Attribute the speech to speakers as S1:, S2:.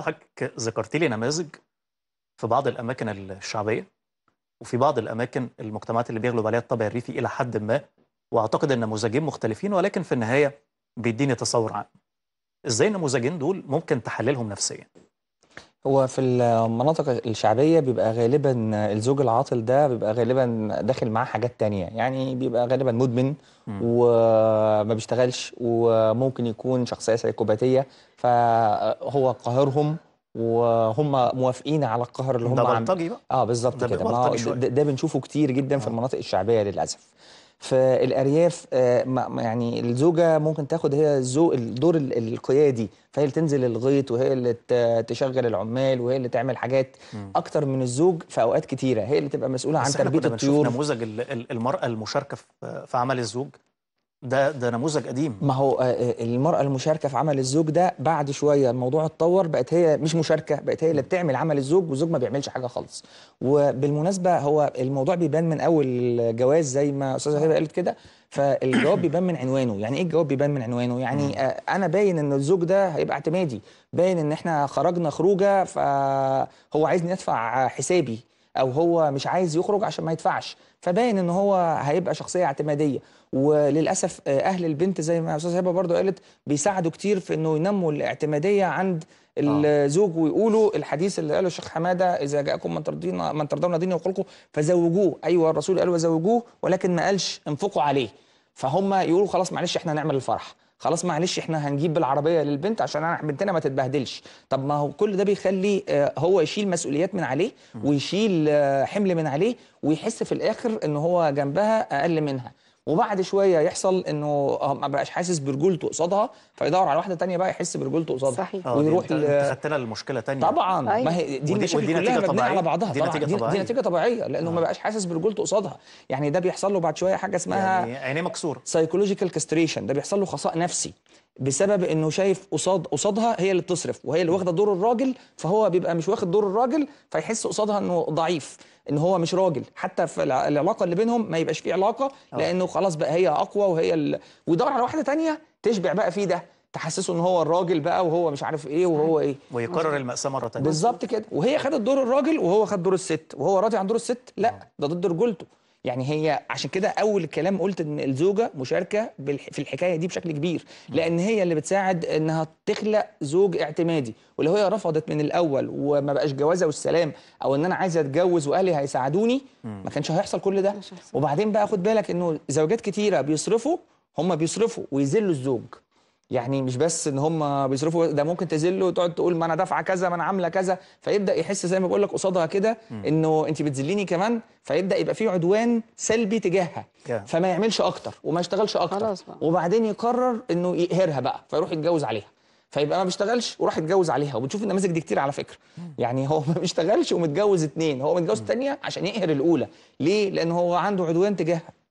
S1: حضرتك ذكرت لي نماذج في بعض الاماكن الشعبيه وفي بعض الاماكن المجتمعات اللي بيغلب عليها الطابع الريفي الى حد ما واعتقد ان نموذجين مختلفين ولكن في النهايه بيديني تصور عام. ازاي النموذجين دول ممكن تحللهم نفسيا؟
S2: هو في المناطق الشعبية بيبقى غالبا الزوج العاطل ده بيبقى غالبا داخل معاه حاجات تانية يعني بيبقى غالبا مدمن وما بيشتغلش وممكن يكون شخصية سيكوباتية فهو قاهرهم وهم موافقين على القهر اللي هم ده بلطجي بقى اه بالظبط كده ده, ده بنشوفه كتير جدا في آه. المناطق الشعبية للأسف في الارياف آه، يعني الزوجه ممكن تاخد هي الدور القيادي فهي اللي تنزل الغيط وهي اللي تشغل العمال وهي اللي تعمل حاجات اكتر من الزوج في اوقات كتيره هي اللي تبقى مسؤوله عن تربيه الطيور نموذج
S1: المراه المشاركه في عمل الزوج ده ده نموذج
S2: قديم ما هو آه، آه، المرأة المشاركة في عمل الزوج ده بعد شوية الموضوع اتطور بقت هي مش مشاركة بقت هي اللي بتعمل عمل الزوج والزوج ما بيعملش حاجة خالص وبالمناسبة هو الموضوع بيبان من أول جواز زي ما أستاذة هبة قالت كده فالجواب بيبان من عنوانه يعني ايه الجواب بيبان من عنوانه يعني آه، انا باين ان الزوج ده هيبقى اعتمادي باين ان احنا خرجنا خروجه فهو عايزني ادفع حسابي او هو مش عايز يخرج عشان ما يدفعش فباين ان هو هيبقى شخصيه اعتماديه وللاسف آه، اهل البنت زي ما استاذه هبه برضو قالت بيساعدوا كتير في انه ينموا الاعتماديه عند آه. الزوج ويقولوا الحديث اللي قاله الشيخ حماده اذا جاءكم من ترضينا من ترضون دينه وخلقه فزوجوه ايوه الرسول قال وزوجوه ولكن ما قالش انفقوا عليه فهم يقولوا خلاص معلش احنا نعمل الفرح خلاص معلش احنا هنجيب بالعربيه للبنت عشان بنتنا ما تتبهدلش طب ما هو كل ده بيخلي آه، هو يشيل مسؤوليات من عليه ويشيل آه، حمل من عليه ويحس في الاخر ان هو جنبها اقل منها وبعد شويه يحصل انه آه، ما بقاش حاسس برجولته قصادها فيدور على واحده تانية بقى يحس برجولته قصادها صحيح آه، ويروح انت ل... خدتنا
S1: المشكله تانية طبعا أيوة. ما هي دي دي كلها مبنيه على بعضها دي نتيجة طبيعية. دي, دي نتيجه
S2: طبيعيه لانه آه. ما بقاش حاسس برجولته قصادها يعني ده بيحصل له بعد شويه حاجه اسمها يعني عينيه مكسوره سايكولوجيكال كاستريشن ده بيحصل له خصاء نفسي بسبب انه شايف قصاد قصادها هي اللي بتصرف وهي اللي واخده دور الراجل فهو بيبقى مش واخد دور الراجل فيحس قصادها انه ضعيف ان هو مش راجل حتى في العلاقه اللي بينهم ما يبقاش في علاقه آه. لانه خلاص بقى هي اقوى وهي ال... ويدور على واحده تانية تشبع بقى فيه ده تحسسه ان هو الراجل بقى وهو مش عارف ايه وهو ايه ويكرر المأساة مرة ثانيه بالظبط كده وهي خدت دور الراجل وهو خد دور الست وهو راضي عن دور الست لا آه. ده ضد رجولته يعني هي عشان كده اول الكلام قلت ان الزوجه مشاركه في الحكايه دي بشكل كبير لان هي اللي بتساعد انها تخلق زوج اعتمادي ولو هي رفضت من الاول وما بقاش جوازها والسلام او ان انا عايزه اتجوز واهلي هيساعدوني ما كانش هيحصل كل ده وبعدين بقى خد بالك انه زوجات كتيره بيصرفوا هم بيصرفوا ويذلوا الزوج يعني مش بس ان هم بيصرفوا ده ممكن تذله وتقعد تقول ما انا دافعه كذا ما انا عامله كذا فيبدا يحس زي ما بقول لك قصادها كده انه انت بتذليني كمان فيبدا يبقى في عدوان سلبي تجاهها فما يعملش اكتر وما يشتغلش اكتر وبعدين يقرر انه يقهرها بقى فيروح يتجوز عليها فيبقى ما بيشتغلش وراح يتجوز عليها وبتشوف النماذج دي كتير على فكره يعني هو ما بيشتغلش ومتجوز اتنين هو متجوز الثانيه عشان يقهر الاولى ليه لان هو عنده عدوان تجاهها